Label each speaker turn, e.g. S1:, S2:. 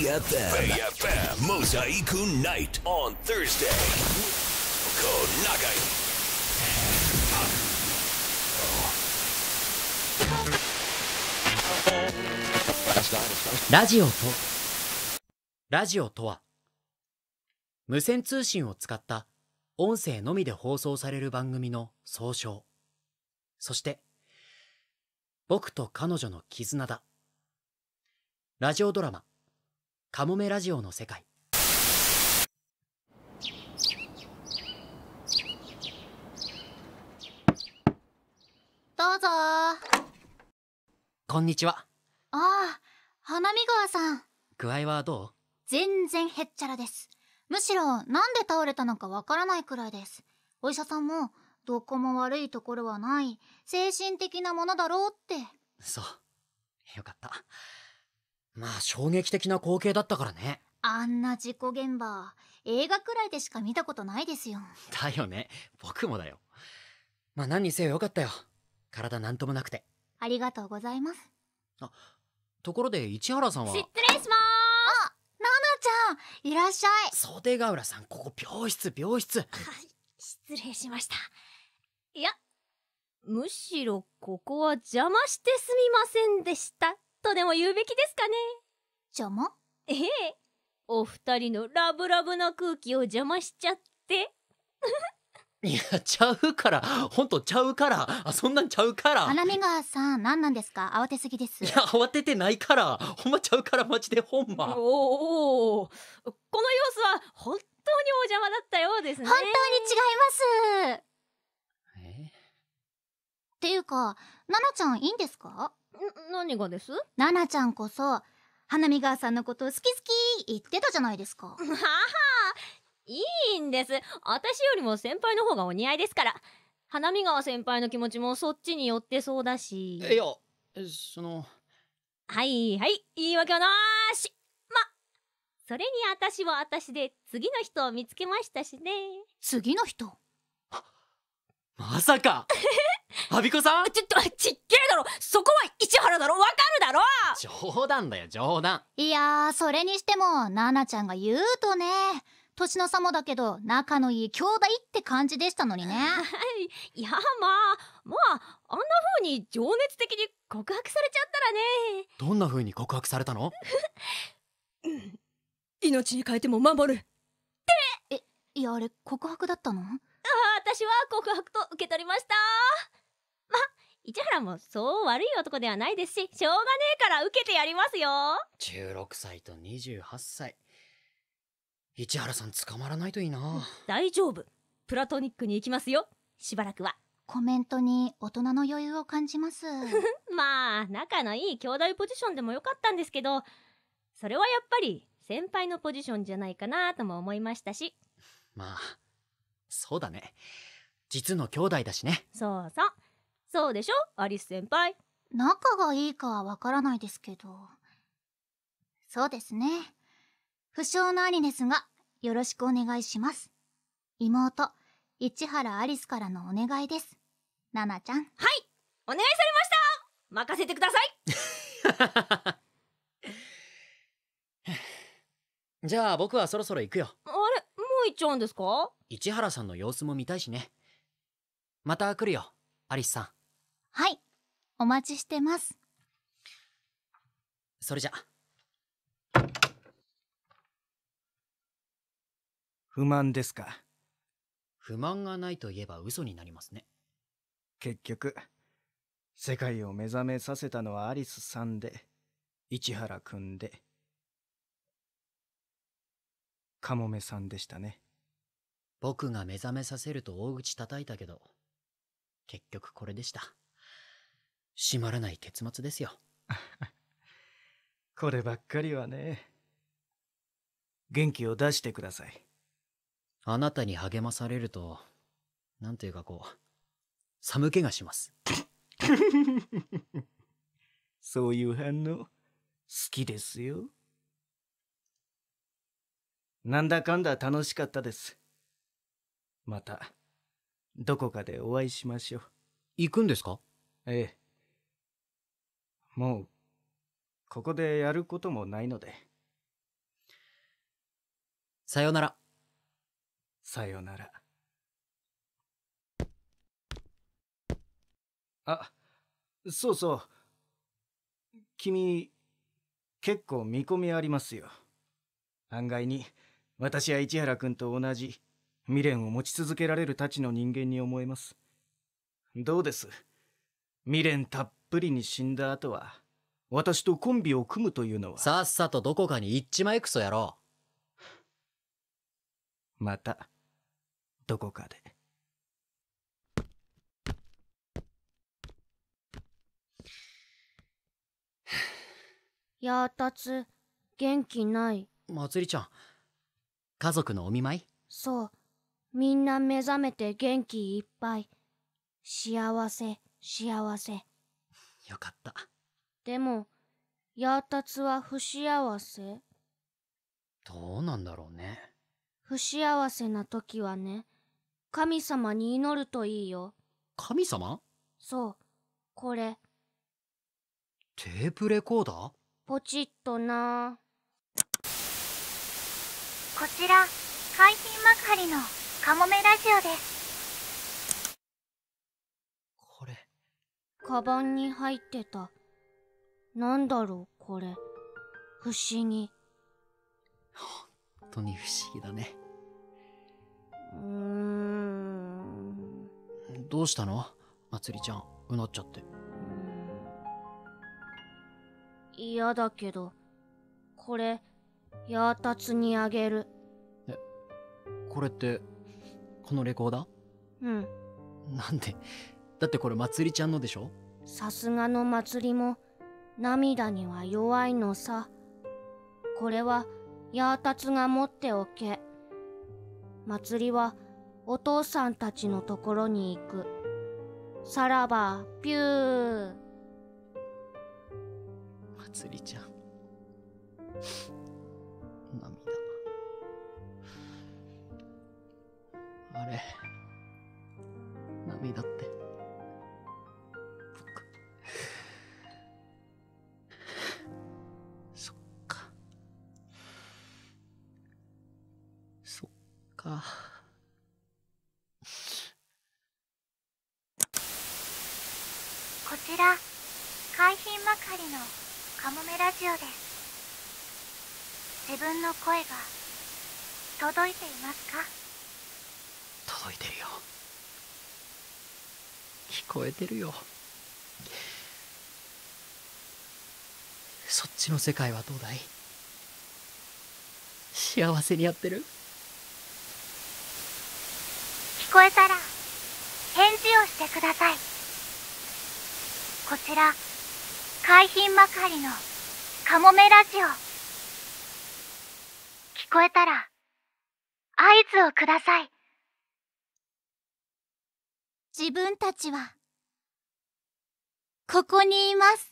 S1: BFM, BFM Mosaiku Night on Thursday.
S2: Konagai. ラジオとラジオとは無線通信を使った音声のみで放送される番組の総称そして僕と彼女の絆だラジオドラマカモメラジオの世界どうぞこんにちはああ花見川さん具合はどう
S1: 全然へっちゃらですむしろなんで倒れたのかわからないくらいですお医者さんもどこも悪いところはない精神的なものだろうって
S2: そうよかったまあ衝撃的な光景だったからね
S1: あんな事故現場映画くらいでしか見たことないですよ
S2: だよね僕もだよまあ何にせよよかったよ体なんともなくて
S1: ありがとうございますあ
S2: ところで市原さんは失
S1: 礼
S3: しますあナナちゃんいらっしゃい
S2: 袖ヶ浦さんここ病室
S3: 病室はい失礼しましたいやむしろここは邪魔してすみませんでしたとでも言うべきですかね邪魔ええお二人のラブラブな空気を邪魔しちゃって
S2: いやちゃうからほんとちゃうからあそんなんちゃうから花
S1: 見川さん何なんですか慌てすぎですいや
S2: 慌ててないからほんまちゃうからマジでほんま
S1: おおこ
S3: の様子は本当にお邪魔だったようですね本当に違いますえ
S1: っていうか、ナナちゃんいいんですか何がです奈々ちゃんこそ花見
S3: 川さんのこと好き好き言ってたじゃないですか いいんです私よりも先輩の方がお似合いですから花見川先輩の気持ちもそっちに寄ってそうだしいやそのはいはい言い訳はなしまそれに私は私で次の人を見つけましたしね次の人
S2: まさか
S3: アビコさんちょっとちっけえだろそこは市原だろわかるだろ冗
S2: 談だよ冗談
S1: いやそれにしてもナナちゃんが言うとね年の差もだけど仲のいい兄弟って感じでしたのにね いやまあまああんな
S3: 風に情熱的に告白されちゃったらね
S2: どんな風に告白されたの
S3: 命に変えても守るってえいやあれ告白だったのあ私は告白と受け取りました市原もそう悪い男ではないですししょうがねえから受けてやりますよ
S2: 16歳と28歳市原さん捕まらないといいな大
S3: 丈夫プラトニックに行きますよしばらくはコメントに大人の余裕を感じます まあ仲のいい兄弟ポジションでもよかったんですけどそれはやっぱり先輩のポジションじゃないかなとも思いましたし
S2: まあそうだね実の兄弟だしね
S3: そうそうそうでしょアリス先輩仲がいいかはわからないですけど
S1: そうですね不詳の兄ですがよろしくお願いします妹市原アリスからのお願いですナナちゃんはい
S3: お願いされました任せてください
S2: じゃあ僕はそろそろ行くよ
S3: あれもう行っちゃうんですか
S2: 市原さんの様子も見たいしねまた来るよアリスさんはい、お待ちしてます。それじゃ。不満ですか。不満がないといえば嘘になりますね。結局、世界を目覚めさせたのはアリスさんで、市原くんで、カモメさんでしたね。僕が目覚めさせると大口叩いたけど、結局これでした。閉まらない結末ですよ。こればっかりはね。元気を出してください。あなたに励まされると、なんていうかこう、寒気がします。そういう反応、好きですよ。なんだかんだ楽しかったです。また、どこかでお会いしましょう。行くんですかええ。もうここでやることもないのでさよならさよならあそうそう君結構見込みありますよ案外に私は市原君と同じ未練を持ち続けられるたちの人間に思えますどうです未練たっプリに死んだ後は、私とコンビを組むというのは。さっさとどこかに行っちまえクソ野郎。また、どこかで。
S4: やーたつ、元気ない。
S2: まつりちゃん、家族のお見舞い
S4: そう。みんな目覚めて元気いっぱい。幸せ、幸せ。よかった。でも、やータは不幸せ
S2: どうなんだろう
S4: ね。不幸せな時はね、神様に祈るといいよ。神様そう、これ。
S2: テープレコーダー
S4: ポチッとなこちら、海浜幕張のカモメラジオです。カバンに入ってた。なんだろう、これ。不思議。
S2: 本当に不思議だね。うーん。どうしたのまつりちゃん、うなっちゃって。
S4: 嫌だけど、これ、やーたつにあげる。
S2: え、これって、このレコーダーうん。なんで、だってこれまつりちゃんのでしょ
S4: さすがのまつりも涙には弱いのさこれはヤータツが持っておけまつりはお父さんたちのところに行くさらばピューまつりちゃん
S2: か。
S1: こちら、海浜まかりのカモメラジオです。自分の声が届いていますか
S2: 届いてるよ。聞こえてるよ。そっちの世界はどうだい幸せにやってる
S1: 聞こえたら返事をしてくださいこちら海浜幕張のカモメラジオ聞こえたら合図をください自分たちはここにいます